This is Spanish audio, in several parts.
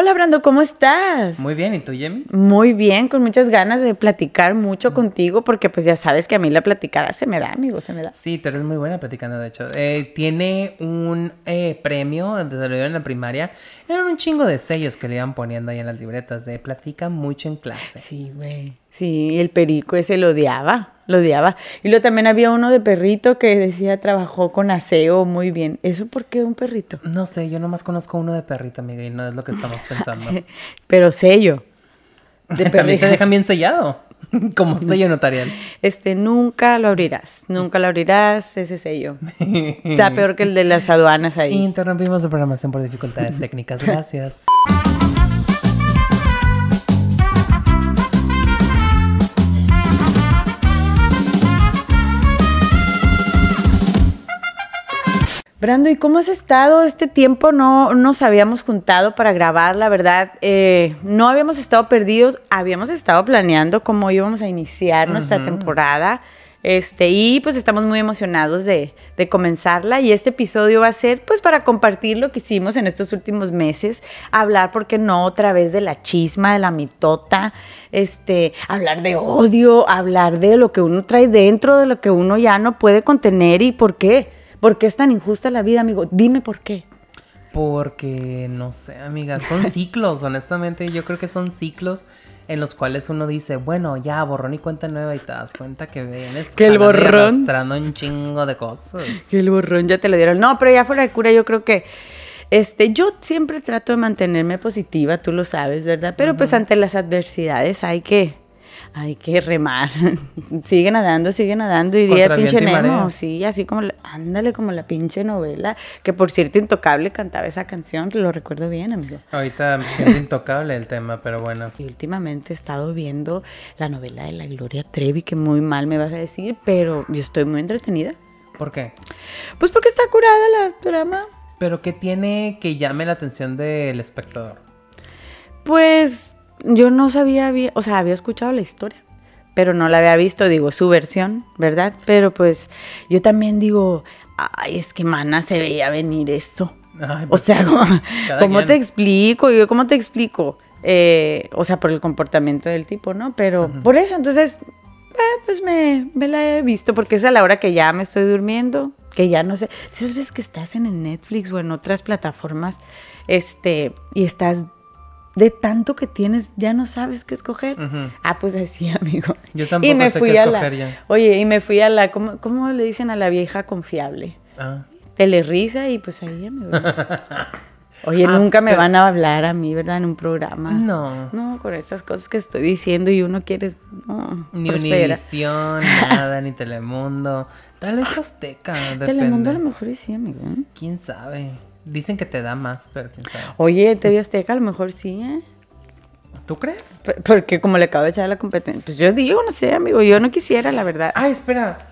Hola Brando, ¿cómo estás? Muy bien, ¿y tú, Yemi? Muy bien, con muchas ganas de platicar mucho mm. contigo, porque pues ya sabes que a mí la platicada se me da, amigo, se me da. Sí, tú eres muy buena platicando, de hecho. Eh, tiene un eh, premio, desde lo en la primaria, eran un chingo de sellos que le iban poniendo ahí en las libretas de platica mucho en clase. Sí, güey. Sí, el perico ese lo odiaba, lo odiaba. Y luego también había uno de perrito que decía trabajó con aseo muy bien. ¿Eso por qué un perrito? No sé, yo nomás conozco uno de perrito, amiga, y no es lo que estamos pensando. Pero sello. también te dejan bien sellado, como sello notarial. Este, nunca lo abrirás, nunca lo abrirás ese sello. Está peor que el de las aduanas ahí. Interrumpimos la programación por dificultades técnicas, gracias. Brando, ¿y cómo has estado este tiempo? No nos habíamos juntado para grabar, la verdad. Eh, no habíamos estado perdidos, habíamos estado planeando cómo íbamos a iniciar nuestra temporada. Este, y pues estamos muy emocionados de, comenzarla y este episodio va a ser pues para compartir lo que hicimos en estos últimos meses, hablar, ¿por qué no?, otra vez de la chisma, de la mitota, este, hablar de odio, hablar de lo que uno trae dentro, de lo que uno ya no puede contener y por qué ¿Por qué es tan injusta la vida, amigo? Dime por qué. Porque, no sé, amiga, son ciclos, honestamente, yo creo que son ciclos en los cuales uno dice, bueno, ya, borrón y cuenta nueva y te das cuenta que vienes que el borrón arrastrando un chingo de cosas. Que el borrón ya te lo dieron. No, pero ya fuera de cura, yo creo que este, yo siempre trato de mantenerme positiva, tú lo sabes, ¿verdad? Pero pues ante las adversidades hay que hay que remar. sigue nadando, sigue nadando. Y día pinche Nemo, sí, así como, ándale, como la pinche novela. Que por cierto, Intocable cantaba esa canción, lo recuerdo bien, amigo. Ahorita es intocable el tema, pero bueno. Y últimamente he estado viendo la novela de la Gloria Trevi, que muy mal me vas a decir, pero yo estoy muy entretenida. ¿Por qué? Pues porque está curada la trama. ¿Pero qué tiene que llame la atención del espectador? Pues yo no sabía, o sea, había escuchado la historia, pero no la había visto, digo, su versión, ¿verdad? Pero pues yo también digo, ay, es que mana se veía venir esto. o pues, sea, ¿cómo, te explico? Yo, ¿cómo te explico? Eh, o sea, por el comportamiento del tipo, ¿no? Pero por eso, entonces, eh, pues me, me, la he visto, porque es a la hora que ya me estoy durmiendo, que ya no sé. Esas veces que estás en Netflix o en otras plataformas, este, y estás de tanto que tienes, ya no sabes qué escoger. Ah, pues así, amigo. Yo tampoco y me fui a la, Oye, y me fui a la, ¿cómo, le dicen a la vieja confiable? Ah. risa y pues ahí, amigo. Oye, ah, nunca me van a hablar a mí, ¿verdad? En un programa. No. No, con estas cosas que estoy diciendo y uno quiere. No, ni Univisión, nada, ni Telemundo. Tal vez Azteca. Telemundo a lo mejor sí, amigo. ¿Quién sabe? Dicen que te da más, pero quién sabe. Oye, TV Azteca a lo mejor sí, ¿eh? ¿Tú crees? porque como le acabo de echar la competencia. Pues yo digo, no sé, amigo, yo no quisiera, la verdad. ¡Ay, espera.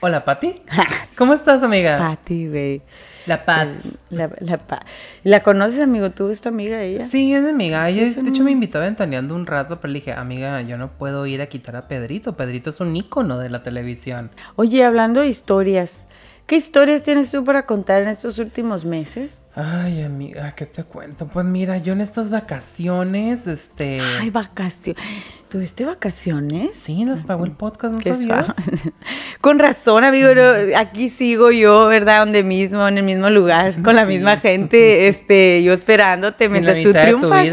Hola, Pati. ¿Cómo estás, amiga? Pati, güey. La Paz. La, paz. la, conoces, amigo? ¿Tú es tu amiga ella? Sí, es mi amiga. de hecho, me invitó a un rato, pero le dije, amiga, yo no puedo ir a quitar a Pedrito. Pedrito es un ícono de la televisión. Oye, hablando de historias, ¿Qué historias tienes tú para contar en estos últimos meses? Ay, amiga, ¿qué te cuento? Pues mira, yo en estas vacaciones, este... Ay, vacaciones. ¿Tuviste vacaciones? Sí, las pagó el podcast, ¿no sabías? con razón, amigo, aquí sigo yo, ¿verdad? Donde mismo, en el mismo lugar, con la misma gente, este, yo esperándote mientras tú triunfas.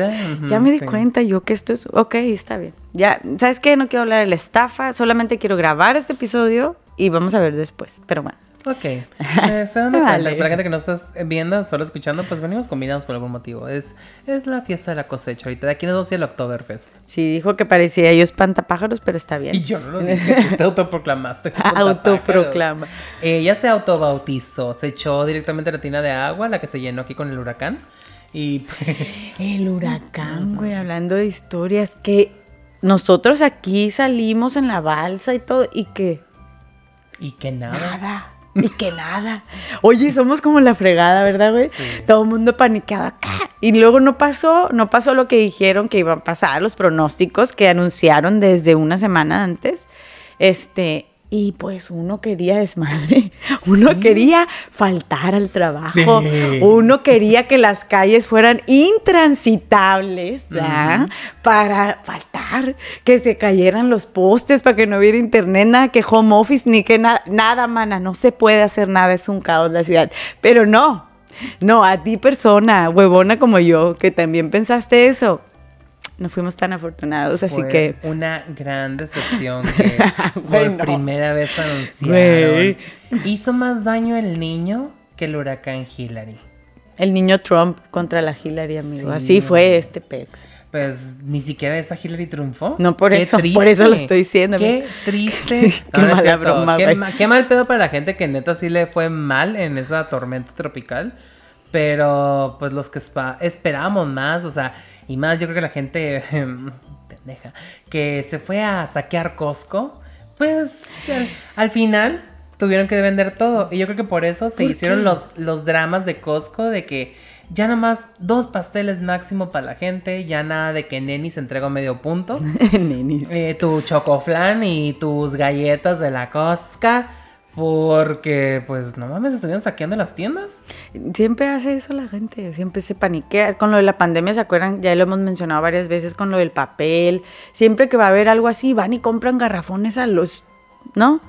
ya me di cuenta yo que esto es, ok, está bien. Ya, ¿sabes qué? No quiero hablar de la estafa, solamente quiero grabar este episodio y vamos a ver después, pero bueno. Ok. Para la gente que no estás viendo, solo escuchando, pues venimos combinados por algún motivo. Es, es la fiesta de la cosecha ahorita. De aquí nos vamos el Oktoberfest. Sí, dijo que parecía yo espantapájaros, pero está bien. Y yo no lo dije. te autoproclamaste. Autoproclama. Ella eh, se autobautizó. Se echó directamente la tina de agua, la que se llenó aquí con el huracán. Y pues El huracán, güey, hablando de historias que nosotros aquí salimos en la balsa y todo, y que... Y que Nada. Y que nada. Oye, somos como la fregada, ¿verdad, güey? Todo el mundo paniqueado acá. Y luego no pasó, no pasó lo que dijeron que iban a pasar, los pronósticos que anunciaron desde una semana antes. Este, y pues uno quería desmadre, uno quería faltar al trabajo, uno quería que las calles fueran intransitables para faltar, que se cayeran los postes para que no hubiera internet, nada que home office, ni que nada, nada, mana, no se puede hacer nada, es un caos la ciudad. Pero no, no, a ti persona, huevona como yo, que también pensaste eso, no fuimos tan afortunados, así que... Una gran decepción que por primera vez anunciaron. Hizo más daño el niño que el huracán Hillary. El niño Trump contra la Hillary, amigo. Así fue este pex. Pues ni siquiera esa Hillary triunfó. No, por eso, por eso lo estoy diciendo. Qué triste. qué, qué mal pedo para la gente que neta sí le fue mal en esa tormenta tropical. Pero pues los que esperamos más, o sea, y más, yo creo que la gente pendeja que se fue a saquear Costco, pues al, final tuvieron que vender todo. Y yo creo que por eso se hicieron los, los dramas de Costco de que ya nada más dos pasteles máximo para la gente, ya nada de que se entregó medio punto. nenis. Eh, tu chocoflan y tus galletas de la Costco. Porque, pues, no mames, estuvieron saqueando las tiendas. Siempre hace eso la gente, siempre se paniquea. Con lo de la pandemia, ¿se acuerdan? Ya lo hemos mencionado varias veces con lo del papel. Siempre que va a haber algo así, van y compran garrafones a los ¿no?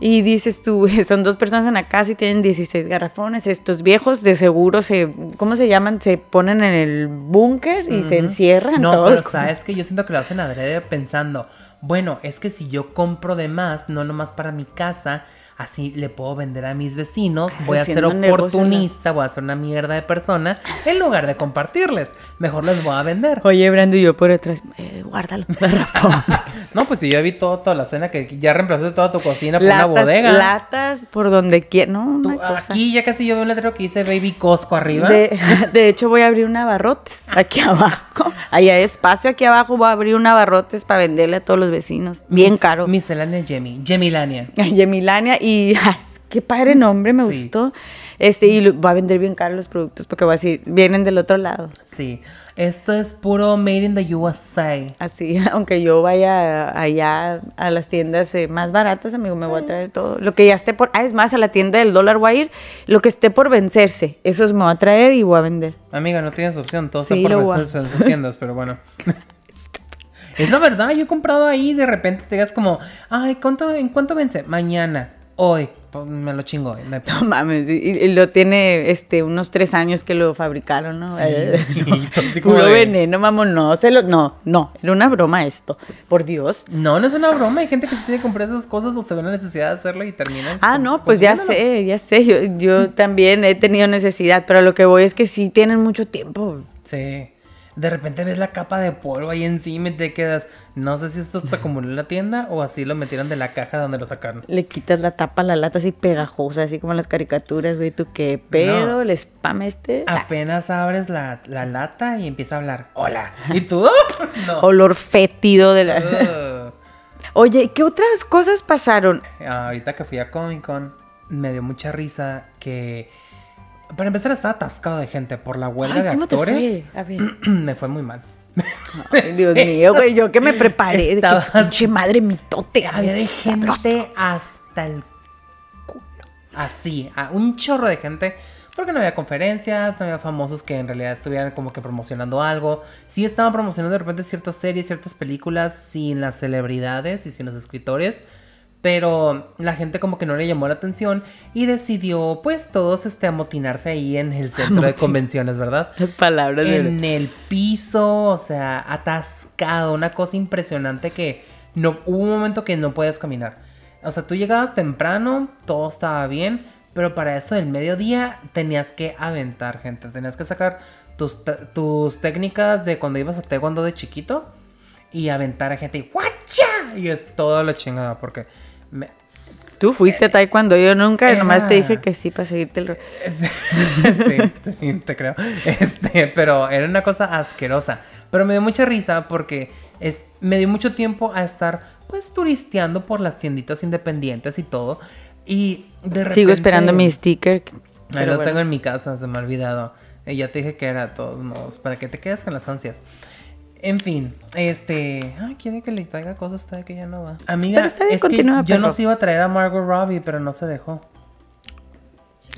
Y dices tú, son dos personas en la casa y tienen 16 garrafones, estos viejos de seguro se, ¿cómo se llaman? Se ponen en el búnker y se encierran. No, todos pero sabes que yo siento que lo hacen adrede pensando, bueno, es que si yo compro de más, no nomás para mi casa, así le puedo vender a mis vecinos, voy a ser oportunista, voy a ser una mierda de persona, en lugar de compartirles, mejor les voy a vender. Oye, Brando, y yo por detrás, eh, guárdalo, No, pues si yo vi toda la cena, que ya reemplazaste toda tu cocina por una bodega. Latas, por donde quieras... no, Aquí ya casi yo veo un letrero que dice Baby Cosco arriba. De, hecho, voy a abrir un abarrotes aquí abajo. Ahí hay espacio aquí abajo, voy a abrir un abarrotes para venderle a todos los vecinos. Bien caro. Miscelánea Jemmy, Jemilania. Jemilania y y qué padre nombre, me gustó. Este, y va a vender bien caro los productos porque va a decir, vienen del otro lado. Sí, esto es puro made in the USA. Así, aunque yo vaya allá a las tiendas eh, más baratas, amigo, me voy a traer todo. Lo que ya esté por, ah, es más, a la tienda del dólar wire, lo que esté por vencerse, eso es me va a traer y voy a vender. Amiga, no tienes opción, todo por vencerse en las tiendas, pero bueno. es la verdad, yo he comprado ahí, de repente te digas como, ay, ¿cuánto, ¿en cuánto vence? Mañana hoy pues, me lo chingo. No mames, y, lo tiene este unos tres años que lo fabricaron, ¿no? Sí, Puro eh, veneno, mamón, no, se lo, no, no, era una broma esto, por Dios. No, no es una broma, hay gente que se tiene que comprar esas cosas o se ve la necesidad de hacerlo y terminan. Ah, no, pues ya sé, ya sé, yo, yo también he tenido necesidad, pero lo que voy es que sí tienen mucho tiempo. Sí de repente ves la capa de polvo ahí encima y te quedas. No sé si esto se acumuló en la tienda o así lo metieron de la caja donde lo sacaron. Le quitas la tapa a la lata así pegajosa, así como las caricaturas, güey. ¿Tú qué pedo? les ¿El spam este? Apenas abres la, lata y empieza a hablar. ¡Hola! ¿Y tú? Olor fétido de la. Oye, ¿qué otras cosas pasaron? Ahorita que fui a Comic Con, me dio mucha risa que para empezar, estaba atascado de gente por la huelga de actores. me fue muy mal. Dios mío, güey, yo que me preparé de que pinche madre mitote. Había de gente hasta el culo. Así, a un chorro de gente. Porque no había conferencias, no había famosos que en realidad estuvieran como que promocionando algo. Sí estaban promocionando de repente ciertas series, ciertas películas sin las celebridades y sin los escritores. Pero la gente como que no le llamó la atención y decidió pues todos este amotinarse ahí en el ah, centro de convenciones, ¿verdad? Las palabras. En el piso, o sea, atascado, una cosa impresionante que no hubo un momento que no podías caminar. O sea, tú llegabas temprano, todo estaba bien, pero para eso el mediodía tenías que aventar, gente, tenías que sacar tus, técnicas de cuando ibas a Teguando de chiquito y aventar a gente y ¡guacha! Y es toda la chingada porque me... Tú fuiste a cuando yo nunca, eh, nomás te ah. dije que sí para seguirte el... sí, sí, te creo. Este, pero era una cosa asquerosa. Pero me dio mucha risa porque es, me dio mucho tiempo a estar pues turisteando por las tienditas independientes y todo. Y Sigo esperando mi sticker. Ahí lo tengo en mi casa, se me ha olvidado. ya te dije que era, de todos modos, para que te quedes con las ansias. En fin, este. Ay, quiere que le traiga cosas de que ya no va. Amiga, pero está bien, yo nos iba a traer a Margot Robbie, pero no se dejó.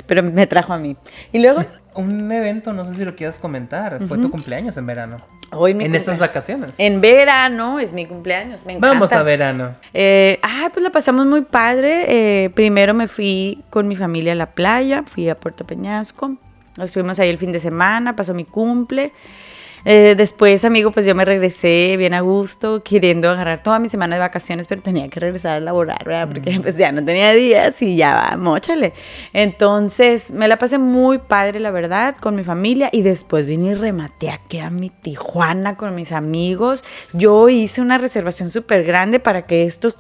Pero me trajo a mí. Y luego. Un evento, no sé si lo quieras comentar. Fue tu cumpleaños en verano. Hoy en estas vacaciones. En verano es mi cumpleaños. Me encanta. Vamos a verano. Eh, ah, pues la pasamos muy padre. Eh, primero me fui con mi familia a la playa. Fui a Puerto Peñasco. estuvimos ahí el fin de semana. Pasó mi cumple. Eh, después, amigo, pues yo me regresé bien a gusto, queriendo agarrar toda mi semana de vacaciones, pero tenía que regresar a laborar, ¿verdad? Porque mm. pues ya no tenía días y ya va, mochale. Entonces, me la pasé muy padre, la verdad, con mi familia y después vine y rematé aquí a mi Tijuana con mis amigos. Yo hice una reservación súper grande para que estos...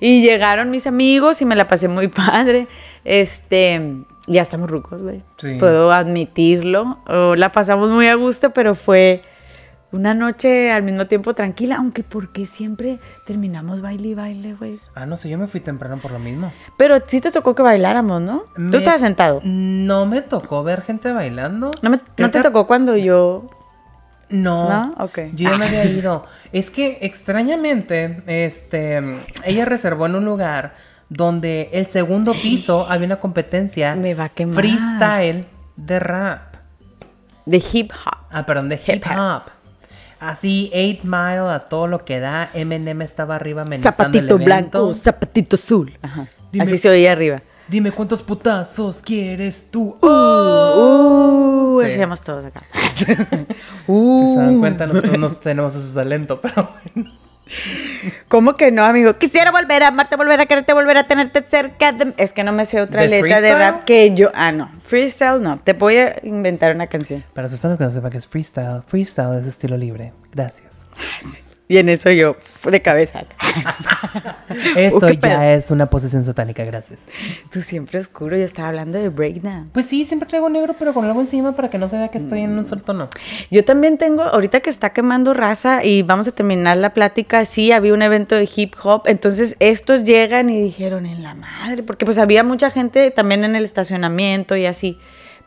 Y llegaron mis amigos y me la pasé muy padre. Este ya estamos rucos, güey. Sí. Puedo admitirlo. la pasamos muy a gusto, pero fue una noche al mismo tiempo tranquila, aunque porque siempre terminamos baile y baile, güey. Ah, no sé, yo me fui temprano por lo mismo. Pero sí te tocó que bailáramos, ¿no? Tú estabas sentado. No me tocó ver gente bailando. No, te tocó cuando yo... No, ¿No? yo ya me había ido. Es que extrañamente, este, ella reservó en un lugar donde el segundo piso había una competencia freestyle de rap. De hip hop. Ah, perdón, de hip, hop. Así, 8 Mile a todo lo que da. Eminem estaba arriba amenazando Zapatito el blanco, zapatito azul. Ajá. Así se oía arriba. Dime cuántos putazos quieres tú. Uh, oh. uh, uh, Hacíamos todos acá. si se dan uh. cuenta, nosotros no tenemos ese talento, pero bueno. ¿Cómo que no, amigo? Quisiera volver a amarte, volver a quererte, volver a tenerte cerca. Es que no me sé otra letra de rap que yo. Ah, no. Freestyle no. Te voy a inventar una canción. Para las personas que no sepan que es freestyle, freestyle es estilo libre. Gracias. Y en eso yo, de cabeza. eso ya es una posesión satánica, gracias. Tú siempre oscuro, yo estaba hablando de breakdown. Pues sí, siempre traigo negro, pero con algo encima para que no se vea que estoy en un mm. sol tono. Yo también tengo, ahorita que está quemando raza y vamos a terminar la plática, sí, había un evento de hip hop, entonces estos llegan y dijeron, en la madre, porque pues había mucha gente también en el estacionamiento y así,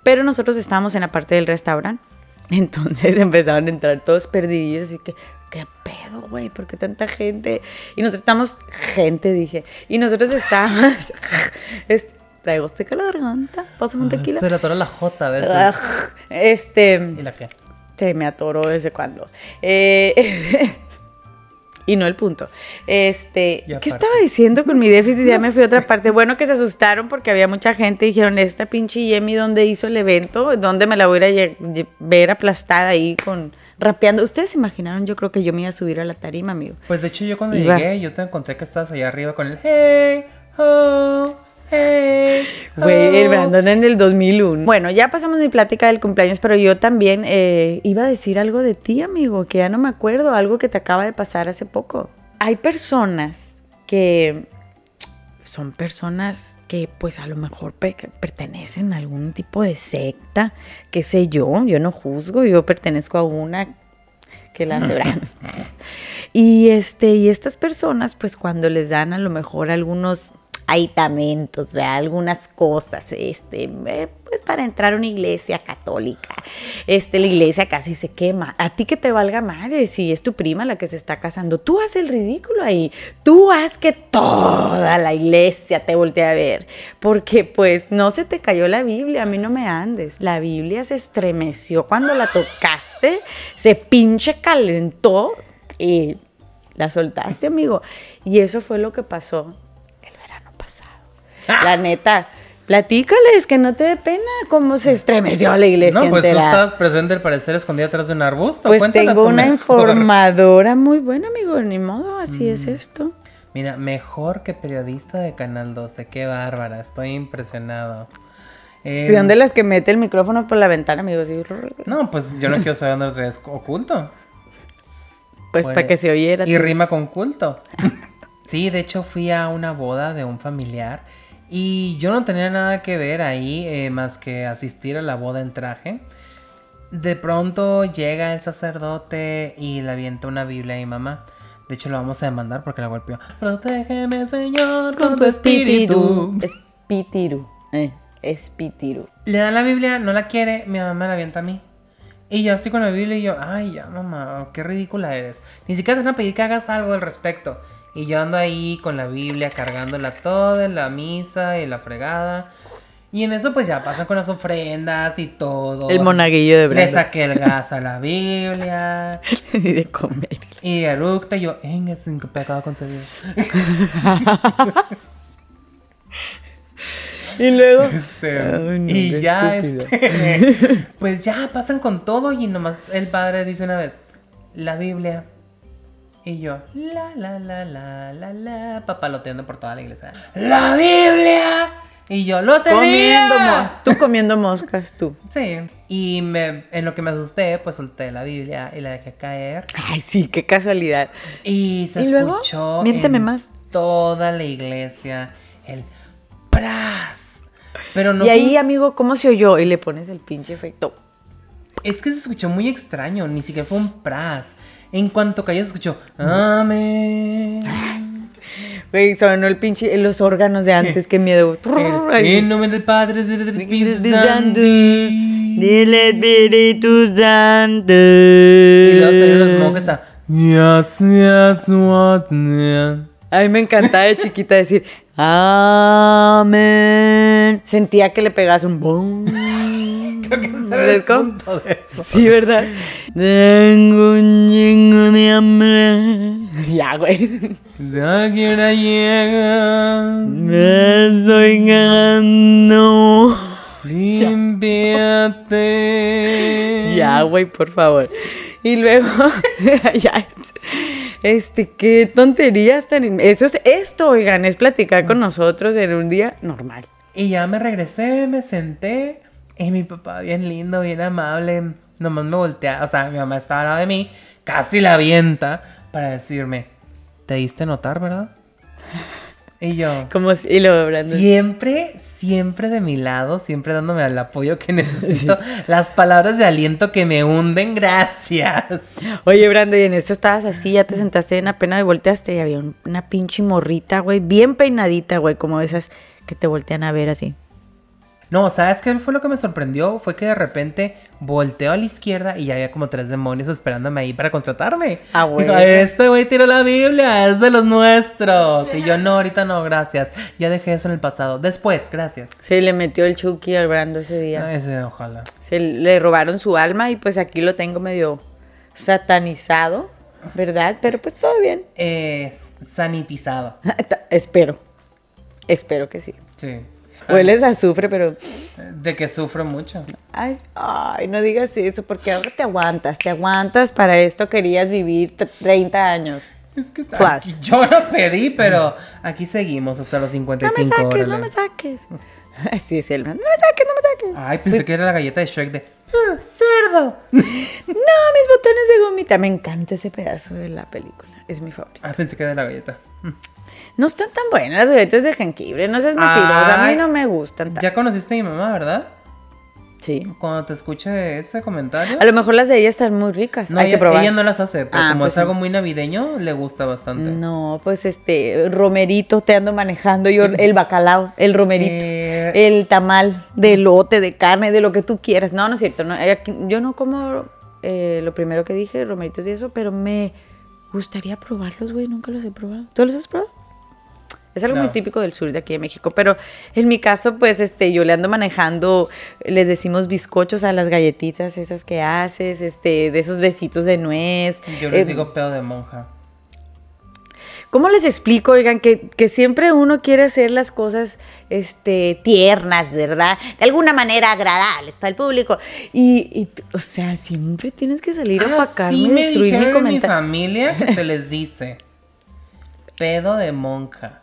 pero nosotros estábamos en la parte del restaurante. Entonces empezaron a entrar todos perdidillos, así que, ¿qué pedo, güey? ¿Por qué tanta gente? Y nosotros estamos, gente, dije, y nosotros estábamos, traigo este calor, la garganta, un ah, tequila. Se le atoró la J a veces. Ah, este. ¿Y la qué? Se me atoró desde cuando. Eh, y no el punto. Este, ¿qué estaba diciendo con mi déficit? Ya me fui a otra parte. Bueno, que se asustaron porque había mucha gente y dijeron, esta pinche Yemi, ¿dónde hizo el evento? ¿Dónde me la voy a ver aplastada ahí con rapeando? Ustedes se imaginaron, yo creo que yo me iba a subir a la tarima, amigo. Pues de hecho yo cuando llegué, yo te encontré que estabas allá arriba con el hey, oh. Güey, el oh. Brandon en el 2001. Bueno, ya pasamos mi plática del cumpleaños, pero yo también eh, iba a decir algo de ti, amigo, que ya no me acuerdo, algo que te acaba de pasar hace poco. Hay personas que son personas que pues a lo mejor pertenecen a algún tipo de secta, qué sé yo, yo no juzgo, yo pertenezco a una que la hace Y este y estas personas pues cuando les dan a lo mejor algunos aitamentos, de algunas cosas, este, eh, pues para entrar a una iglesia católica, este, la iglesia casi se quema. A ti que te valga madre si es tu prima la que se está casando, tú haces el ridículo ahí, tú haces que toda la iglesia te voltee a ver, porque pues no se te cayó la Biblia, a mí no me andes. La Biblia se estremeció cuando la tocaste, se pinche calentó y la soltaste, amigo. Y eso fue lo que pasó la neta. Platícales, que no te dé pena cómo se estremeció la iglesia. No, pues tú estás presente al parecer escondida atrás de un arbusto. Pues tengo una informadora muy buena, amigo, ni modo, así es mm. esto. Mira, mejor que periodista de Canal 12, qué bárbara, estoy impresionado. Eh, Son de em, las que mete el micrófono por la ventana, amigo. No, pues yo no quiero saber dónde es oculto. Pues para que se oyera. Y rima con culto. sí, de hecho fui a una boda de un familiar y yo no tenía nada que ver ahí eh, más que asistir a la boda en traje. De pronto llega el sacerdote y le avienta una Biblia a mi mamá. De hecho, lo vamos a demandar porque la golpeó. Protégeme, Señor, con, tu espíritu. Espíritu. Eh, espíritu. Le da la Biblia, no la quiere, mi mamá la avienta a mí. Y yo así con la Biblia y yo, ay, ya, mamá, qué ridícula eres. Ni siquiera te van a pedir que hagas algo al respecto. Y yo ando ahí con la Biblia, cargándola toda en la misa y la fregada. Y en eso pues ya pasan con las ofrendas y todo. El monaguillo de Brenda. Le saqué el gas a la Biblia. Le di de comer. Y eructa yo, en es pecado concebido. y luego... Este, y ya, este, pues ya pasan con todo y nomás el padre dice una vez, la Biblia y yo, la, la, la, la, la, la, papaloteando por toda la iglesia. ¡La Biblia! Y yo, ¡lo tenía! Comiendo tú comiendo moscas, tú. Sí. Y me, en lo que me asusté, pues solté la Biblia y la dejé caer. Ay, sí, qué casualidad. Y se escuchó Miénteme más. toda la iglesia el plas. Pero y ahí, amigo, ¿cómo se oyó? Y le pones el pinche efecto. Es que se escuchó muy extraño, ni siquiera fue un pras. En cuanto cayó, se escuchó, amén. Güey, sonó el pinche, los órganos de antes, qué miedo. En nombre del Padre, del Espíritu Santo. Del Espíritu Santo. Y luego los monjes está... A mí me encantaba de chiquita decir, amén. Sentía que le pegas un boom. Creo que se el punto de eso. Sí, ¿verdad? Tengo un chingo de hambre. Ya, güey. La qué llega? Me estoy cagando. Limpiate. Ya, güey, por favor. Y luego, este, qué tonterías tan... Eso es esto, oigan, es platicar con nosotros en un día normal. Y ya me regresé, me senté, mi papá, bien lindo, bien amable, nomás me voltea. O sea, mi mamá estaba al de mí, casi la avienta para decirme: Te diste notar, ¿verdad? Y yo. Como si, y luego, Brandon. Siempre, siempre de mi lado, siempre dándome el apoyo que necesito. Las palabras de aliento que me hunden, gracias. Oye, Brando, y en eso estabas así, ya te sentaste en apenas y volteaste y había una pinche morrita, güey, bien peinadita, güey, como esas que te voltean a ver así. No, ¿sabes qué fue lo que me sorprendió? Fue que de repente volteó a la izquierda y ya había como tres demonios esperándome ahí para contratarme. Ah, güey. este güey tiró la Biblia, es de los nuestros. Y yo, no, ahorita no, gracias. Ya dejé eso en el pasado. Después, gracias. Se le metió el Chucky al Brando ese día. ese, ojalá. Se le robaron su alma y pues aquí lo tengo medio satanizado, ¿verdad? Pero pues todo bien. Es sanitizado. Espero. Espero que sí. Sí. Hueles a azufre, pero... De que sufro mucho. Ay, no digas eso, porque ahora te aguantas, te aguantas. Para esto querías vivir 30 años. Es que yo lo pedí, pero aquí seguimos hasta los 55. No me saques, no me saques. Así es No me saques, no me saques. Ay, pensé pues que era la galleta de Shrek de... Ah, ¡Cerdo! no, mis botones de gomita. Me encanta ese pedazo de la película. Es mi favorito. Ah, pensé que era la galleta. Mm. No están tan buenas las galletas de jengibre, no seas mentirosa, a mí no me gustan Ya conociste a mi mamá, ¿verdad? Sí. Cuando te escuché ese comentario. A lo mejor las de ella están muy ricas. No, Hay que probar. Ella no las hace, pero ah, como pues es algo muy navideño, le gusta bastante. No, pues este, romerito, te ando manejando yo el bacalao, el romerito, eh. el tamal de lote, de carne, de lo que tú quieras. No, no es cierto. yo no como eh, lo primero que dije, romeritos y eso, pero me gustaría probarlos, güey. Nunca los he probado. ¿Tú los has probado? Es algo muy típico del sur de aquí de México. Pero en mi caso, pues este, yo le ando manejando, le decimos bizcochos a las galletitas esas que haces, este, de esos besitos de nuez. Yo les eh, digo pedo de monja. ¿Cómo les explico, oigan, que, siempre uno quiere hacer las cosas este, tiernas, ¿verdad? De alguna manera agradables para el público. Y, o sea, siempre tienes que salir a ah, opacarme, y me destruir mi comentario. mi familia que se les dice pedo de monja.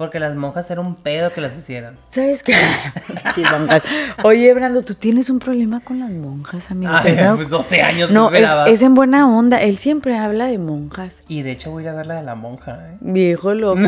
Porque las monjas era un pedo que las hicieran. ¿Sabes qué? Oye, Brando, tú tienes un problema con las monjas, amigo. Ay, pues 12 años No, es, es, en buena onda. Él siempre habla de monjas. Y de hecho voy a ir a ver la de la monja. ¿eh? Viejo loco,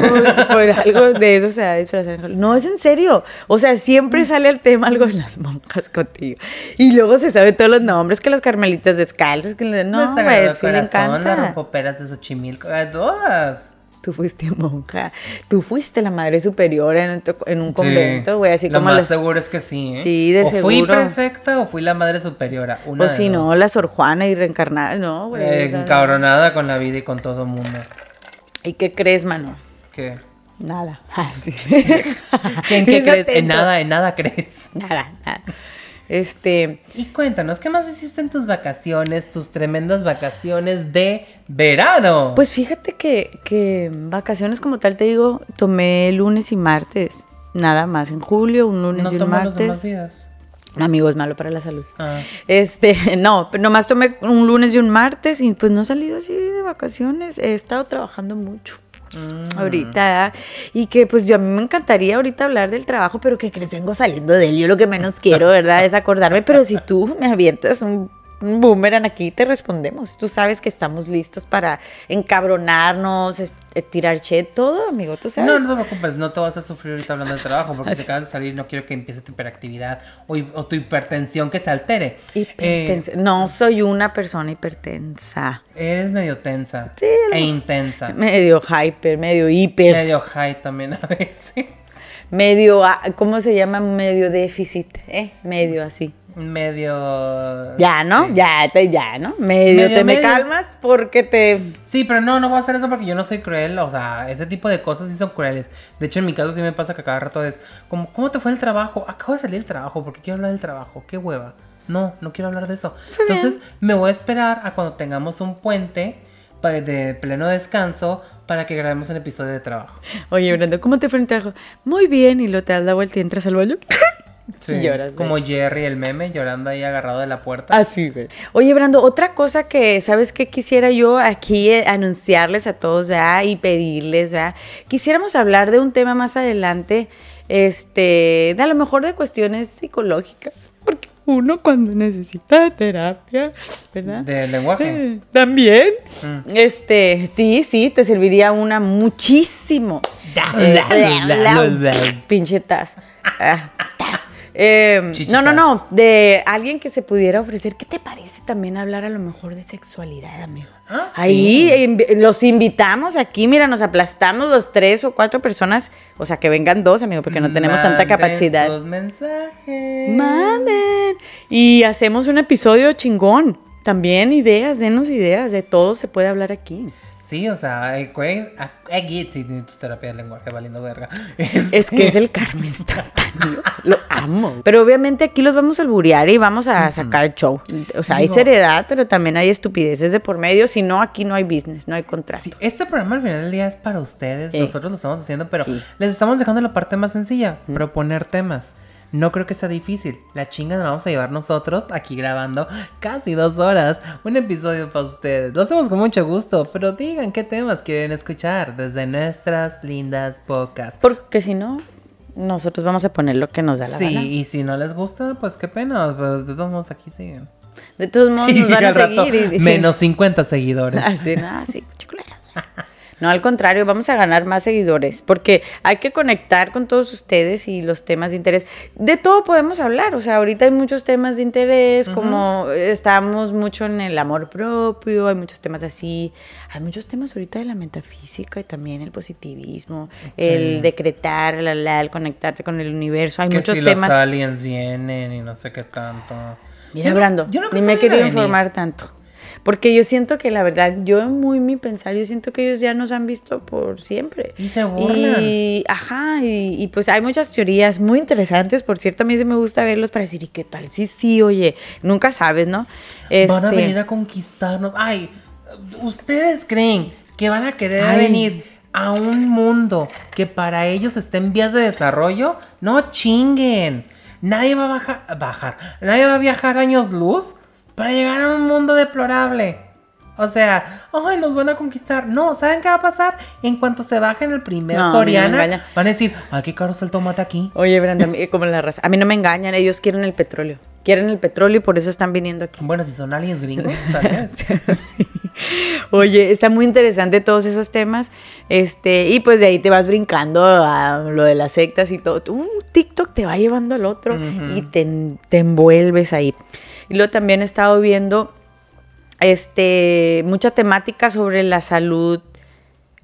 por algo de eso se va a disfrazar. No, es en serio. O sea, siempre mm. sale el tema algo de las monjas contigo. Y luego se sabe todos los nombres, que las carmelitas descalzas, que no, güey, sí le encanta. Las rompoperas de Xochimilco, todas tú fuiste monja, tú fuiste la madre superior en, un, convento, güey, así Lo como... Lo más seguro es que sí, ¿eh? Sí, de o fui perfecta o fui la madre superiora, una O pues si no, la Sor Juana y reencarnada, ¿no, güey? encabronada con la vida y con todo mundo. ¿Y qué crees, mano? ¿Qué? Nada. Ah, ¿En qué crees? En nada, en nada crees. Nada, nada. Este. Y cuéntanos, ¿qué más hiciste en tus vacaciones, tus tremendas vacaciones de verano? Pues fíjate que, vacaciones como tal te digo, tomé lunes y martes. Nada más en julio, un lunes y un martes. Los días. amigo, es malo para la salud. Ah. Este, no, nomás tomé un lunes y un martes y pues no he salido así de vacaciones. He estado trabajando mucho. Mm. ahorita. Y que pues yo a mí me encantaría ahorita hablar del trabajo, pero que crees, vengo saliendo de él. Yo lo que menos quiero, ¿verdad? Es acordarme, pero si tú me avientas un Boomerang, aquí te respondemos. Tú sabes que estamos listos para encabronarnos, eh, tirar che, todo, amigo, tú sabes. No, no te preocupes, no te vas a sufrir ahorita hablando de trabajo, porque si acabas de salir no quiero que empiece tu hiperactividad o, tu hipertensión que se altere. Hipertensión. Eh, no soy una persona hipertensa. Eres medio tensa. Sí, e intensa. Medio hyper, medio hiper. Medio high también a veces. Medio, ah, ¿cómo se llama? Medio déficit, ¿eh? Medio así medio. Ya, ¿no? Ya, te, ya, ¿no? Medio, te me calmas porque te. Sí, pero no, no voy a hacer eso porque yo no soy cruel. O sea, ese tipo de cosas sí son crueles. De hecho, en mi caso sí me pasa que cada rato es como, ¿cómo te fue el trabajo? Acabo de salir del trabajo porque quiero hablar del trabajo. Qué hueva. No, no quiero hablar de eso. Entonces, me voy a esperar a cuando tengamos un puente de pleno descanso para que grabemos un episodio de trabajo. Oye, Brando, ¿cómo te fue el trabajo? Muy bien, y lo te das la vuelta y entras al baño. Sí, Como Jerry, el meme, llorando ahí agarrado de la puerta. Así, ah, güey. Oye, Brando, otra cosa que, ¿sabes qué quisiera yo aquí eh, anunciarles a todos ya y pedirles, ya? Quisiéramos hablar de un tema más adelante, este, de a lo mejor de cuestiones psicológicas, porque uno cuando necesita terapia, ¿verdad? De lenguaje. Eh, también. Mm. Este, sí, sí, te serviría una muchísimo. Eh, Pinchetas. Ah. Em, no, no, no. De alguien que se pudiera ofrecer. ¿Qué te parece también hablar a lo mejor de sexualidad, amigo? Ah, Ahí los invitamos aquí, mira, nos aplastamos los tres o cuatro personas. O sea, que vengan dos, amigo, porque no tenemos tanta capacidad. mensajes. Manden. Y hacemos un episodio chingón. También ideas, denos ideas, de todo se puede hablar aquí. Sí, o sea, eh, aquí ah, eh, sí tiene tu terapia de lenguaje valiendo verga. Este es que es el karma instantáneo. Lo amo. Pero obviamente aquí los vamos a alburear y vamos a sacar el show. O sea, hay seriedad, pero también hay estupideces de por medio. Si no, aquí no hay business, no hay contrato. este programa al final del día es para ustedes. Nosotros lo estamos haciendo, pero les estamos dejando la parte más sencilla: proponer temas. No creo que sea difícil. La chinga nos vamos a llevar nosotros aquí grabando casi dos horas. Un episodio para ustedes. Lo hacemos con mucho gusto, pero digan qué temas quieren escuchar desde nuestras lindas bocas. Porque si no, nosotros vamos a poner lo que nos da la gana. Sí, y si no les gusta, pues qué pena. Pues, de todos modos, aquí siguen. De todos modos, nos van a seguir. menos 50 seguidores. Así, ah, nada, no, al contrario, vamos a ganar más seguidores porque hay que conectar con todos ustedes y los temas de interés. De todo podemos hablar, o sea, ahorita hay muchos temas de interés, como estamos mucho en el amor propio, hay muchos temas así, hay muchos temas ahorita de la metafísica y también el positivismo, el decretar, la, el conectarte con el universo, hay muchos temas. Los aliens vienen y no sé qué tanto. Mira, Brando, ni me he querido informar tanto. Porque yo siento que la verdad, yo en muy mi pensar, yo siento que ellos ya nos han visto por siempre. Y se Y, ajá, y, pues hay muchas teorías muy interesantes, por cierto, a mí se me gusta verlos para decir, ¿y qué tal? Sí, sí, oye, nunca sabes, ¿no? Van a este venir a conquistarnos. Ay, ¿ustedes creen que van a querer venir? a un mundo que para ellos está en vías de desarrollo, no chinguen. Nadie va a bajar, nadie va a viajar años luz para llegar a un mundo deplorable. O sea, ay, nos van a conquistar. No, ¿saben qué va a pasar? En cuanto se bajen el primer Soriana, van a decir, ay, qué caro está el tomate aquí. Oye, Brenda, como la raza. A mí no me engañan, ellos quieren el petróleo. Quieren el petróleo y por eso están viniendo aquí. Bueno, si son aliens gringos, tal vez. Oye, está muy interesante todos esos temas. Este, y pues de ahí te vas brincando a lo de las sectas y todo. Un uh, TikTok te va llevando al otro y te envuelves ahí. Y luego también he estado viendo este, mucha temática sobre la salud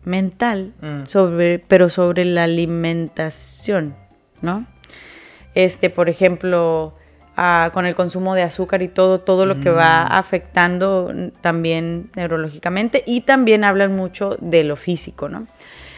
mental, mm. sobre, pero sobre la alimentación, ¿no? Este, por ejemplo, ah, con el consumo de azúcar y todo, todo lo que va mm. afectando también neurológicamente y también hablan mucho de lo físico, ¿no?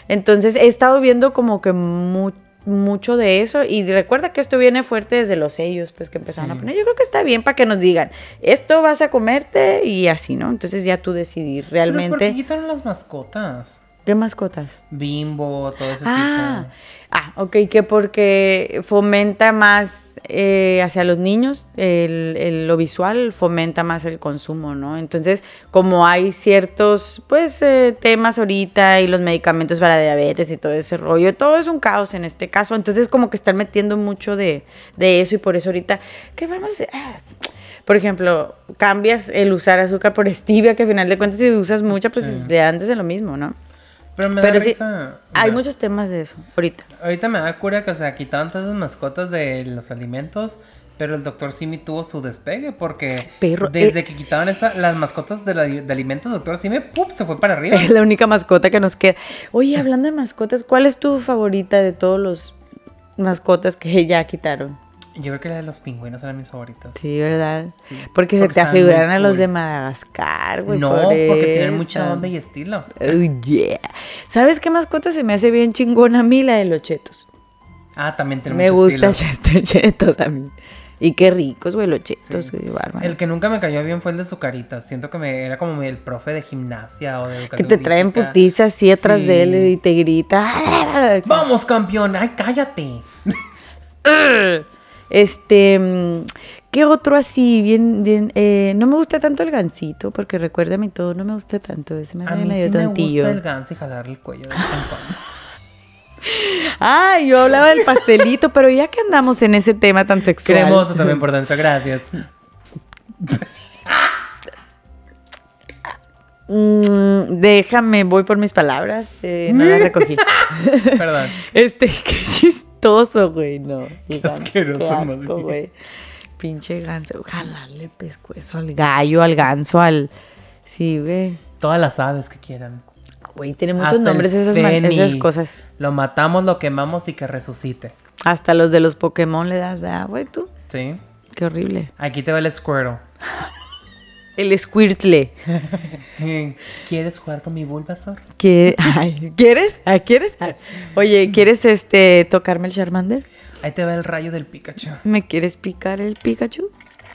Entonces he estado viendo como que mucho mucho de eso. Y recuerda que esto viene fuerte desde los sellos, pues que empezaron a poner. Yo creo que está bien para que nos digan, esto vas a comerte y así, ¿no? Entonces ya tú decidir realmente. quitaron las mascotas? ¿Qué mascotas? Bimbo, todo ese ah, Ah, ok, que porque fomenta más eh, hacia los niños lo visual, fomenta más el consumo, ¿no? Entonces, como hay ciertos, pues, eh, temas ahorita y los medicamentos para diabetes y todo ese rollo, todo es un caos en este caso. Entonces, como que están metiendo mucho de, eso y por eso ahorita, ¿qué vamos a ah, por ejemplo, cambias el usar azúcar por stevia, que al final de cuentas si usas mucha, pues es de antes de lo mismo, ¿no? Pero sí, Hay muchos temas de eso, ahorita. Ahorita me da cura que, o sea, quitaron todas esas mascotas de los alimentos. Pero el doctor Simi tuvo su despegue porque eh. desde que quitaron esa, las mascotas de, alimentos, doctor Simi, ¡pum!, se fue para arriba. Es la única mascota que nos queda. Oye, hablando de mascotas, ¿cuál es tu favorita de todos los mascotas que ya quitaron? Yo creo que la de los pingüinos era mis favoritos Sí, ¿verdad? porque, se te afiguraron a los de Madagascar, güey. No, porque tienen mucha onda y estilo. yeah. ¿Sabes qué mascota se me hace bien chingona a mí? La de los chetos. Ah, también tenemos Me gusta este chetos a mí. Y qué ricos, güey, los chetos, El que nunca me cayó bien fue el de su carita. Siento que me, era como el profe de gimnasia o de Que te traen putiza así atrás de él y te grita. ¡Vamos, campeón! ¡Ay, cállate! Uh. Este, mm, ¿qué otro así? Bien, bien, eh, no me gusta tanto el gansito, porque recuérdame todo, no me gusta tanto. Ese me a medio sí tontillo. me gusta el ganso y jalar el cuello de Ah, yo hablaba del pastelito, pero ya que andamos en ese tema tan sexual. Cremoso también por dentro, gracias. Mm, déjame, voy por mis palabras. Eh, no las recogí. Perdón. Este, qué chiste asqueroso, güey, no. Qué asqueroso, güey. Pinche ganso. le pescuezo al gallo, al ganso, al. Sí, güey. Todas las aves que quieran. Güey, tiene muchos nombres esas, esas cosas. Lo matamos, lo quemamos y que resucite. Hasta los de los Pokémon le das, ¿verdad, güey, tú? Sí. Qué horrible. Aquí te va el Squirtle. El squirtle. Eh, ¿Quieres jugar con mi Bulbasaur? ¿Qué? ¿Quieres? Ah, ¿Quieres? Ah. Oye, ¿quieres este tocarme el Charmander? Ahí te va el rayo del Pikachu. ¿Me quieres picar el Pikachu?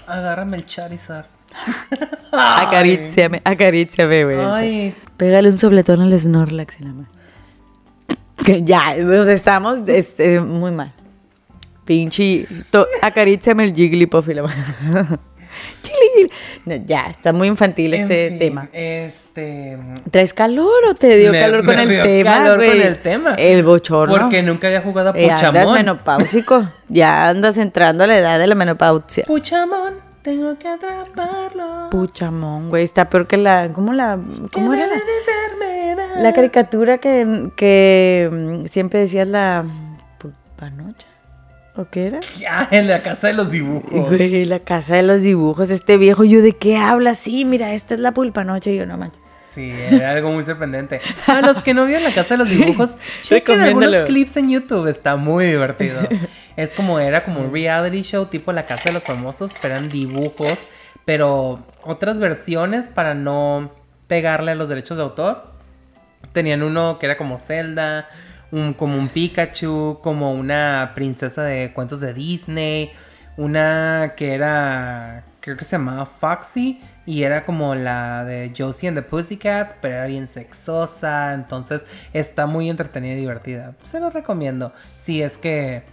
Agárrame el Charizard. acaríciame, acaríciame, güey. Pégale un sobletón al Snorlax en la ya, nos estamos muy mal. Pinche, acaríciame el Jigglypuff y la chili, ya, está muy infantil este tema. Este. ¿Traes calor o te dio calor con el tema? calor el tema. bochorno. Porque nunca había jugado eh, a Puchamón. menopáusico. ya andas entrando a la edad de la menopausia. Puchamón. Tengo que atraparlo. Puchamón, güey, está peor que la. ¿Cómo la. ¿Cómo era la, la caricatura que, que mm, siempre decías la. Panocha. ¿O qué era? ¡Ya! en la casa de los dibujos. Güey, la casa de los dibujos. Este viejo, yo, ¿de qué habla? Sí, mira, esta es la pulpa noche. Y yo, no manches. Sí, era algo muy sorprendente. A los que no vieron la casa de los dibujos, chequen algunos clips en YouTube. Está muy divertido. Es como, era como un reality show tipo la casa de los famosos, pero eran dibujos. Pero otras versiones para no pegarle a los derechos de autor. Tenían uno que era como Zelda, como un Pikachu, como una princesa de cuentos de Disney, una que era, creo que se llamaba Foxy, y era como la de Josie and the Pussycats, pero era bien sexosa, entonces está muy entretenida y divertida. Se los recomiendo, si es que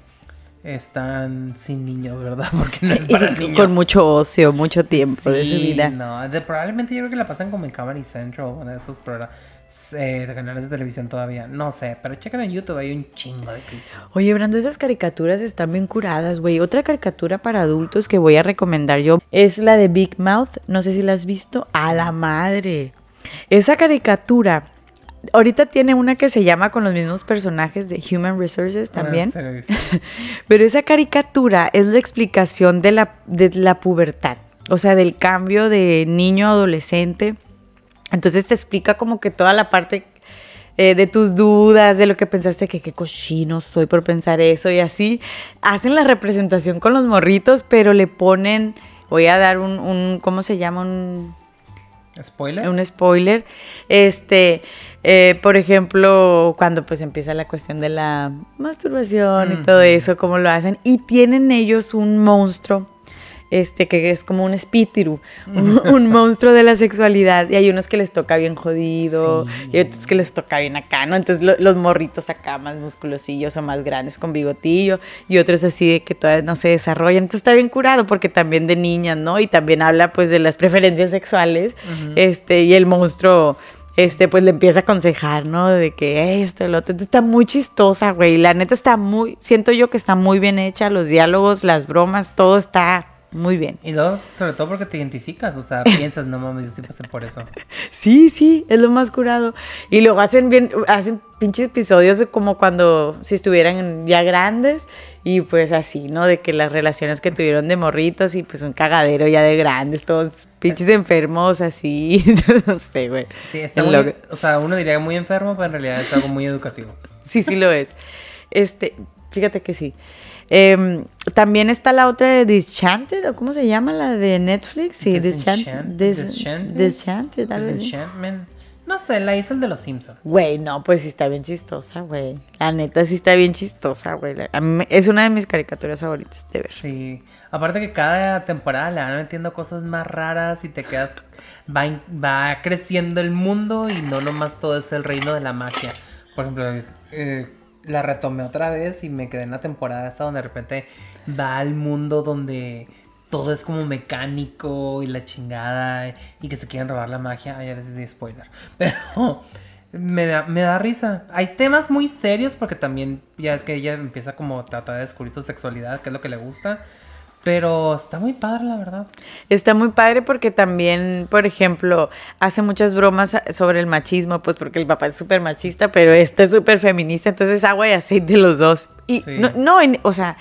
están sin niños, ¿verdad? Porque no es niños. Con mucho ocio, mucho tiempo de su vida. No, probablemente yo creo que la pasan como en Comedy Central, o de esos programas de canales de televisión todavía. No sé, pero chequen en YouTube, hay un chingo de clips. Oye, Brando, esas caricaturas están bien curadas, güey. Otra caricatura para adultos que voy a recomendar yo es la de Big Mouth. No sé si la has visto. ¡A la madre! Esa caricatura. Ahorita tiene una que se llama con los mismos personajes de Human Resources ah, también. pero esa caricatura es la explicación de la, de la pubertad. O sea, del cambio de niño a adolescente entonces te explica como que toda la parte eh, de tus dudas, de lo que pensaste, que qué cochino soy por pensar eso y así. Hacen la representación con los morritos, pero le ponen, voy a dar un, ¿cómo se llama? Un... Spoiler. Un spoiler. Este, eh, por ejemplo, cuando pues empieza la cuestión de la masturbación y mm. todo eso, cómo lo hacen. Y tienen ellos un monstruo este, que es como un espíritu, un, monstruo de la sexualidad, y hay unos que les toca bien jodido, y otros que les toca bien acá, ¿no? Entonces los morritos acá más musculosillos o más grandes con bigotillo, y otros así de que todavía no se desarrollan, entonces está bien curado porque también de niñas, ¿no? Y también habla pues de las preferencias sexuales, este, y el monstruo este, pues le empieza a aconsejar, ¿no? De que esto, lo otro. Entonces, está muy chistosa, güey. La neta está muy, siento yo que está muy bien hecha, los diálogos, las bromas, todo está muy bien. Y luego, sobre todo porque te identificas, o sea, piensas, no mames, yo sí pasé por eso. sí, sí, es lo más curado. Y luego hacen bien, hacen pinches episodios como cuando si estuvieran ya grandes y pues así, ¿no? De que las relaciones que tuvieron de morritos y pues un cagadero ya de grandes, todos pinches enfermos así, no sé, güey. Sí, está muy, o sea, uno diría muy enfermo, pero en realidad es algo muy educativo. Sí, sí lo es. Este, fíjate que sí. Eh, también está la otra de Dischanted, ¿o cómo se llama la de Netflix? Sí, Dischanted. Dischanted. No sé, la hizo el de los Simpsons. Güey, no, pues sí está bien chistosa, güey. La neta sí está bien chistosa, güey. Es una de mis caricaturas favoritas de ver. Sí. Aparte que cada temporada le van metiendo cosas más raras y te quedas. Va, va creciendo el mundo y no nomás todo es el reino de la magia. Por ejemplo, eh, la retomé otra vez y me quedé en la temporada esta donde de repente va al mundo donde todo es como mecánico y la chingada y que se quieren robar la magia. Ay, ah, ya les hice spoiler. Pero me da, me da risa. Hay temas muy serios porque también ya es que ella empieza como a tratar de descubrir su sexualidad, qué es lo que le gusta. Pero está muy padre, la verdad. Está muy padre porque también, por ejemplo, hace muchas bromas sobre el machismo, pues porque el papá es súper machista, pero este es súper feminista, entonces agua y aceite los dos. Y no, o sea,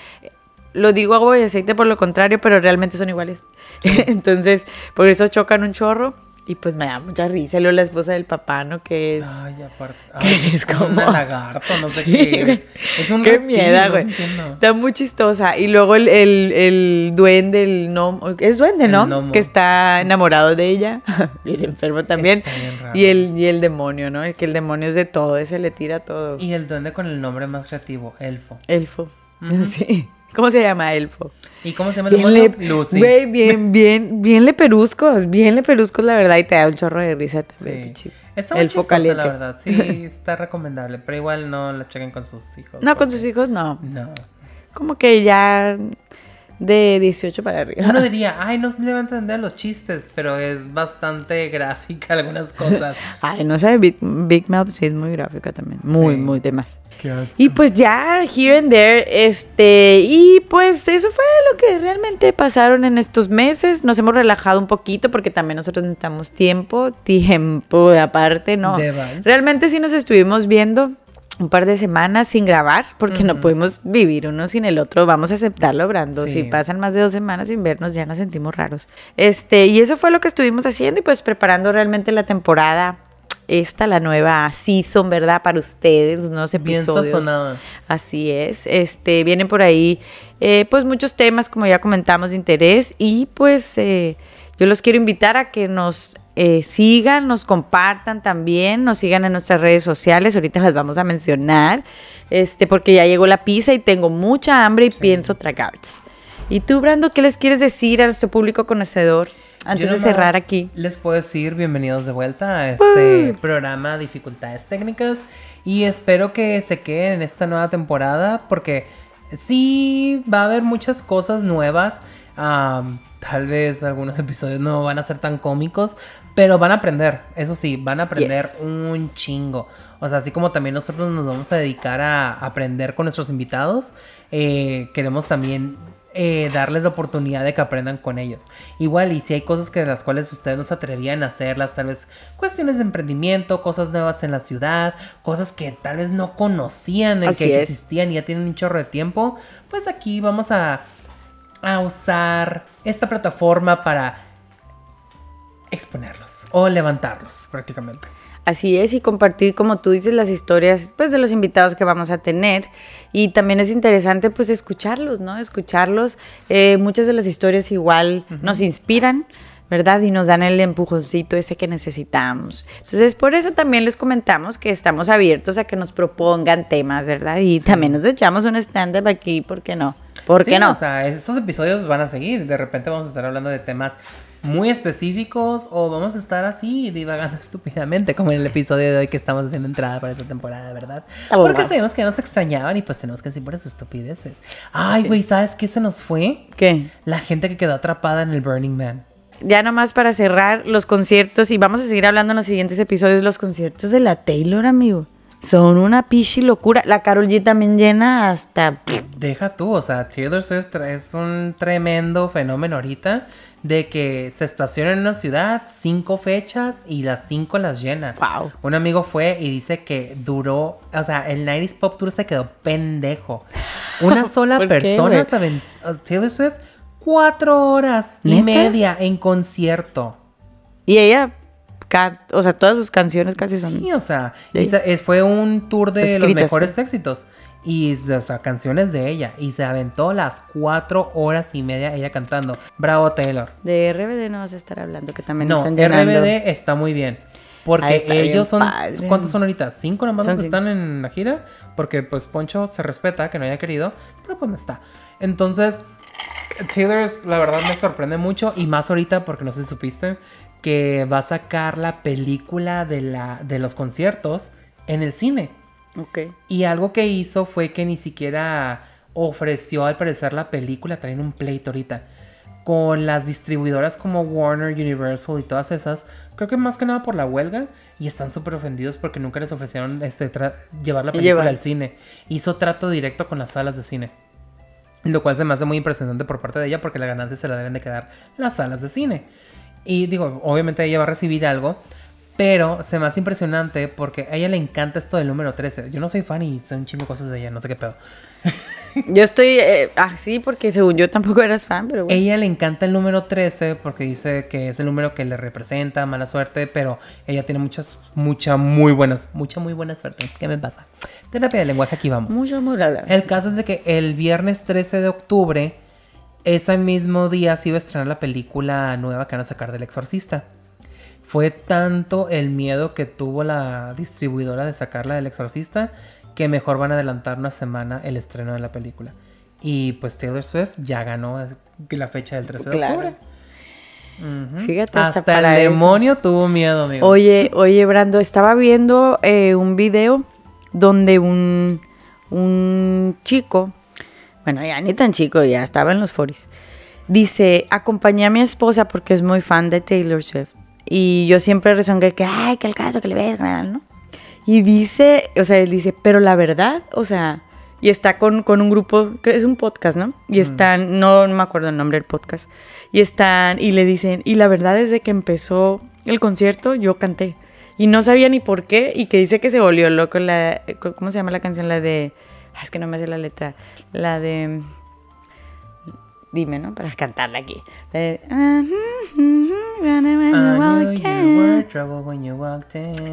lo digo agua y aceite por lo contrario, pero realmente son iguales. entonces, por eso chocan un chorro y pues me da mucha risa. Luego la esposa del papá, ¿no? Que es. Ay, aparte. es como. lagarto, no sé qué. Es un. Qué miedo, güey. está muy chistosa. Y luego el, duende, el gnomo... Es duende, ¿no? que está enamorado de ella. y el enfermo también. Y el, y el demonio, ¿no? El que el demonio es de todo, ese le tira todo. Y el duende con el nombre más creativo, elfo. Elfo. Sí. ¿Cómo se llama Elfo? ¿Y cómo se llama el Lucy. Güey, bien, bien, bien le peruscos, bien le peruscos, la verdad, y te da un chorro de risa también, sí. Está muy la verdad, sí, está recomendable, pero igual no la chequen con sus hijos. No, con sus hijos no. No. Como que ya de 18 para arriba. No diría, ay, no se le va a entender los chistes, pero es bastante gráfica algunas cosas. ay, no sé, Big, Mouth sí es muy gráfica también, muy, muy muy más. Y pues ya, here and there, este, y pues eso fue lo que realmente pasaron en estos meses. Nos hemos relajado un poquito porque también nosotros necesitamos tiempo, tiempo de aparte, ¿no? Realmente sí nos estuvimos viendo un par de semanas sin grabar porque no podemos vivir uno sin el otro. Vamos a aceptarlo, Brando. Si pasan más de dos semanas sin vernos, ya nos sentimos raros. Este, y eso fue lo que estuvimos haciendo y pues preparando realmente la temporada esta, la nueva season, ¿verdad? Para ustedes, los nuevos episodios. Bien Así es. Este, vienen por ahí, eh, pues muchos temas, como ya comentamos, de interés. Y pues eh, yo los quiero invitar a que nos eh, sigan, nos compartan también, nos sigan en nuestras redes sociales, ahorita las vamos a mencionar, este, porque ya llegó la pizza y tengo mucha hambre y pienso tragar. ¿Y tú, Brando, qué les quieres decir a nuestro público conocedor? Antes de cerrar aquí. Les puedo decir bienvenidos de vuelta a este programa Dificultades Técnicas y espero que se queden en esta nueva temporada porque sí va a haber muchas cosas nuevas. tal vez algunos episodios no van a ser tan cómicos, pero van a aprender, eso sí, van a aprender un chingo. O sea, así como también nosotros nos vamos a dedicar a aprender con nuestros invitados, eh, queremos también eh, darles la oportunidad de que aprendan con ellos. Igual, y si hay cosas que de las cuales ustedes no se atrevían a hacerlas, tal vez cuestiones de emprendimiento, cosas nuevas en la ciudad, cosas que tal vez no conocían, en que existían y ya tienen un chorro de tiempo, pues aquí vamos a, a usar esta plataforma para exponerlos o levantarlos prácticamente. Así es, y compartir, como tú dices, las historias pues, de los invitados que vamos a tener. Y también es interesante pues escucharlos, ¿no? Escucharlos. Eh, muchas de las historias igual nos inspiran. ¿verdad? Y nos dan el empujoncito ese que necesitamos. Entonces, por eso también les comentamos que estamos abiertos a que nos propongan temas, ¿verdad? Y también nos echamos un stand-up aquí, ¿por qué no? ¿Por qué no? O sea, estos episodios van a seguir. De repente vamos a estar hablando de temas muy específicos o vamos a estar así divagando estúpidamente como en el episodio de hoy que estamos haciendo entrada para esta temporada, ¿verdad? Oh, Porque sabemos que nos extrañaban y pues tenemos que decir por esas estupideces. Ay, güey, ¿sabes qué se nos fue? ¿Qué? La gente que quedó atrapada en el Burning Man. Ya nomás para cerrar los conciertos y vamos a seguir hablando en los siguientes episodios los conciertos de la Taylor, amigo. Son una pichi locura. La Carol G también llena hasta. Deja tú, o sea, Taylor Swift es un tremendo fenómeno ahorita de que se estaciona en una ciudad cinco fechas y las cinco las llena. Wow. Un amigo fue y dice que duró, o sea, el 90 Pop Tour se quedó pendejo. Una sola persona, ¿saben? Taylor Swift, cuatro horas y media en concierto. Y ella o sea, todas sus canciones casi son. Sí, o sea, fue un tour de los mejores pues. éxitos y o sea, canciones de ella. Y se aventó las cuatro horas y media ella cantando. Bravo, Taylor. De RBD no vas a estar hablando, que también están llenando. RBD está muy bien. Porque ellos son. ¿Cuántos son ahorita? ¿Cinco nomás están en la gira? Porque pues Poncho se respeta que no haya querido, pero pues no está. Entonces, Taylor, la verdad me sorprende mucho y más ahorita porque no sé si supiste, que va a sacar la película de, la, de los conciertos en el cine. Ok. Y algo que hizo fue que ni siquiera ofreció al parecer la película, traen un pleito ahorita, con las distribuidoras como Warner, Universal y todas esas, creo que más que nada por la huelga, y están súper ofendidos porque nunca les ofrecieron este, llevar la película al cine. Hizo trato directo con las salas de cine. Lo cual se me hace muy impresionante por parte de ella porque la ganancia se la deben de quedar las salas de cine. Y digo, obviamente ella va a recibir algo, pero se me hace impresionante porque a ella le encanta esto del número 13. Yo no soy fan y son un chingo cosas de ella, no sé qué pedo. Yo estoy eh, así ah, porque según yo tampoco eras fan, pero Ella le encanta el número 13 porque dice que es el número que le representa mala suerte, pero ella tiene muchas, mucha, muy buenas, mucha, muy buena suerte. ¿Qué me pasa? Terapia de lenguaje, aquí vamos. Mucho amorada El caso es de que el viernes 13 de octubre ese mismo día se iba a estrenar la película nueva que van a sacar del exorcista. Fue tanto el miedo que tuvo la distribuidora de sacarla del exorcista que mejor van a adelantar una semana el estreno de la película. Y pues Taylor Swift ya ganó la fecha del 13 de octubre. Fíjate, hasta, el demonio tuvo miedo, amigo. Oye, oye, Brando, estaba viendo eh, un video donde un, un chico bueno, ya ni tan chico, ya estaba en los foris Dice, acompañé a mi esposa porque es muy fan de Taylor Swift. Y yo siempre resongué que, ay, que el caso, que le ves, ¿no? Y dice, o sea, él dice, pero la verdad, o sea, y está con, con un grupo, es un podcast, ¿no? Y mm. están, no, me acuerdo el nombre del podcast, y están, y le dicen, y la verdad desde que empezó el concierto yo canté. Y no sabía ni por qué, y que dice que se volvió loco la, ¿cómo se llama la canción? La de... Ah, es que no me hace la letra. La de. Dime, ¿no? Para cantarla aquí.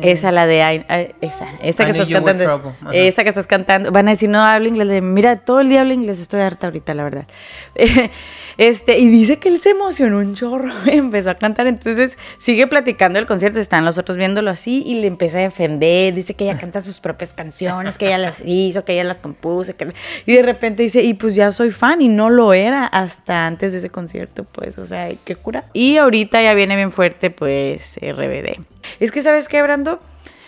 Esa, la de. esa, esa que estás cantando. Esa que estás cantando. Van a decir, no hablo inglés. Mira, todo el día hablo inglés. Estoy harta ahorita, la verdad. Este, y dice que él se emocionó un chorro, empezó a cantar, entonces sigue platicando el concierto, están los otros viéndolo así y le empieza a defender, dice que ella canta sus propias canciones, que ella las hizo, que ella las compuso, que... y de repente dice, y pues ya soy fan y no lo era hasta antes de ese concierto, pues, o sea, qué cura. Y ahorita ya viene bien fuerte, pues, RBD. Es que, ¿sabes qué, Brando?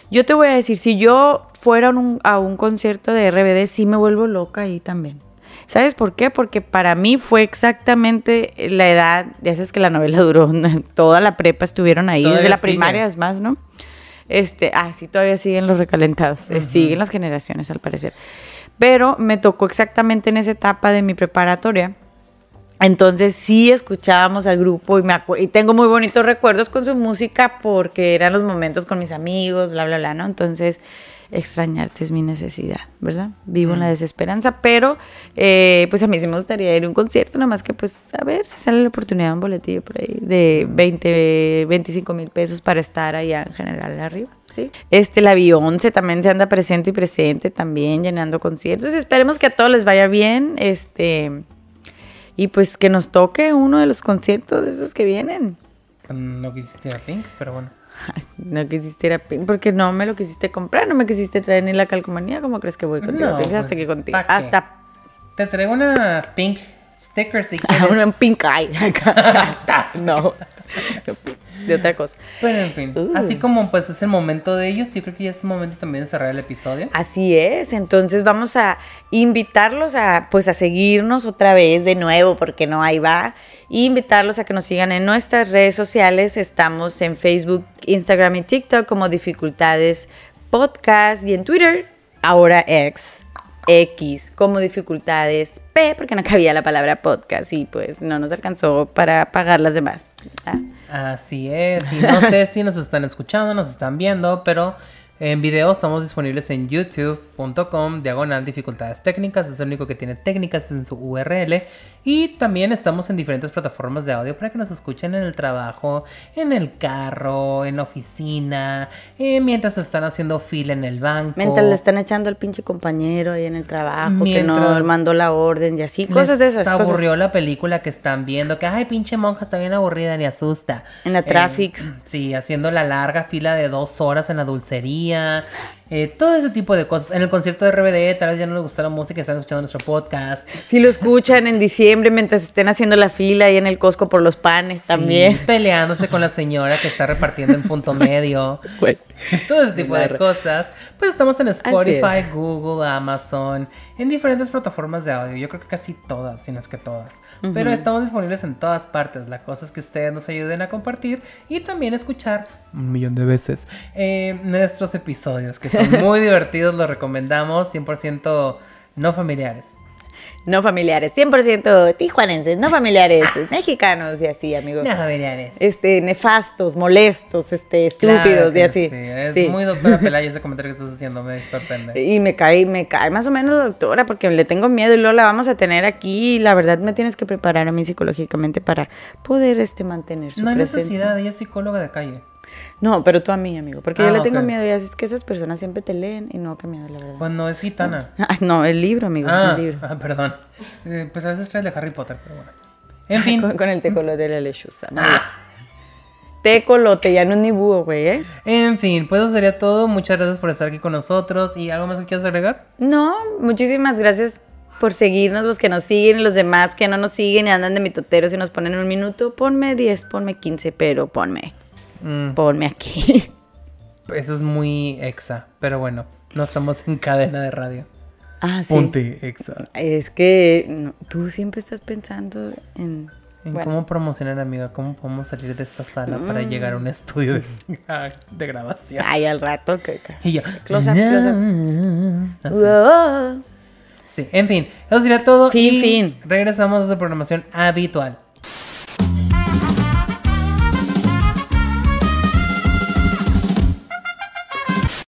Yo te voy a decir, si yo fuera a un concierto de RBD, sí me vuelvo loca ahí también. ¿Sabes por qué? Porque para mí fue exactamente la edad, ya sabes que la novela duró, toda la prepa estuvieron ahí, desde la primaria es más, ¿no? Este, ah, sí, todavía siguen los recalentados, eh, siguen las generaciones al parecer. Pero me tocó exactamente en esa etapa de mi preparatoria. Entonces sí escuchábamos al grupo y, y tengo muy bonitos recuerdos con su música porque eran los momentos con mis amigos, bla, bla, bla, ¿no? Entonces extrañarte es mi necesidad, ¿verdad? Vivo en la mm. desesperanza, pero eh, pues a mí sí me gustaría ir a un concierto, nada más que pues a ver si sale la oportunidad un boletillo por ahí de 20, 25 mil pesos para estar allá en general arriba. ¿sí? Este, la 11 también se anda presente y presente también llenando conciertos. Esperemos que a todos les vaya bien, este, y pues que nos toque uno de los conciertos de esos que vienen. No quisiste a Pink, pero bueno. no quisiste ir a Pink porque no me lo quisiste comprar, no me quisiste traer ni la calcomanía. ¿Cómo crees que voy contigo? Pues, hasta que contigo. Hasta. Te traigo una Pink sticker si ah, quieres. una Pink Eye. no de otra cosa. Bueno, en fin. Así uh. como pues es el momento de ellos, yo creo que ya es el momento también de cerrar el episodio. Así es, entonces vamos a invitarlos a pues a seguirnos otra vez de nuevo porque no ahí va. E invitarlos a que nos sigan en nuestras redes sociales. Estamos en Facebook, Instagram y TikTok como Dificultades Podcast y en Twitter, ahora ex X como dificultades P, porque no cabía la palabra podcast y pues no nos alcanzó para pagar las demás. Ah. Así es, y no sé si nos están escuchando, nos están viendo, pero en video estamos disponibles en youtube.com diagonal dificultades técnicas, es el único que tiene técnicas en su URL y también estamos en diferentes plataformas de audio para que nos escuchen en el trabajo, en el carro, en la oficina, eh, mientras están haciendo fila en el banco. Mientras le están echando al pinche compañero ahí en el trabajo, que no mandó la orden y así, cosas de esas. Cosas. aburrió la película que están viendo, que ay pinche monja está bien aburrida, y asusta. En la eh, traffic. Sí, haciendo la larga fila de dos horas en la dulcería uh, Eh, todo ese tipo de cosas. En el concierto de RBD, tal vez ya no les gusta la música y están escuchando nuestro podcast. Si lo escuchan en diciembre mientras estén haciendo la fila ahí en el Costco por los panes también. Peleándose con la señora que está repartiendo en punto medio. todo ese tipo de cosas. Pues estamos en Spotify, Google, Amazon, en diferentes plataformas de audio. Yo creo que casi todas, si no es que todas. Pero estamos disponibles en todas partes. La cosa es que ustedes nos ayuden a compartir y también escuchar un millón de veces eh, nuestros episodios que muy divertidos, los recomendamos. 100% no familiares. No familiares, 100% tijuanenses, no familiares, mexicanos y así, amigos. No familiares. Este, nefastos, molestos, este, estúpidos y así. Sí, es muy doctora Pelayo ese comentario que estás haciendo, me sorprende. Y me cae, me cae más o menos doctora, porque le tengo miedo y luego la vamos a tener aquí. la verdad me tienes que preparar a mí psicológicamente para poder este, mantener su presencia. No hay necesidad, ella es psicóloga de calle. No, pero tú a mí, amigo. Porque yo ah, le tengo miedo y así es que esas personas siempre te leen y no, qué miedo, la verdad. Pues no es gitana. No, ah, no el libro, amigo. el ah, libro. perdón. Eh, pues a veces traes de Harry Potter, pero bueno. En fin. con, el tecolote de la lechuza. Tecolote, ya no es ni búho, güey, ¿eh? En fin, pues eso sería todo. Muchas gracias por estar aquí con nosotros. ¿Y algo más que quieras agregar? No, muchísimas gracias por seguirnos, los que nos siguen, Y los demás que no nos siguen y andan de mitoteros y nos ponen un minuto. Ponme 10, ponme 15, pero ponme. Mm. Ponme aquí. Eso es muy exa, pero bueno, no estamos en cadena de radio. Ah, sí. Ponte exa. Es que tú siempre estás pensando en... cómo promocionar, amiga, cómo podemos salir de esta sala para mm. llegar a un estudio ah, de, grabación. Ay, al rato que... ya. Ah. Sí, en fin, eso sería todo. y fin. Regresamos a su programación habitual.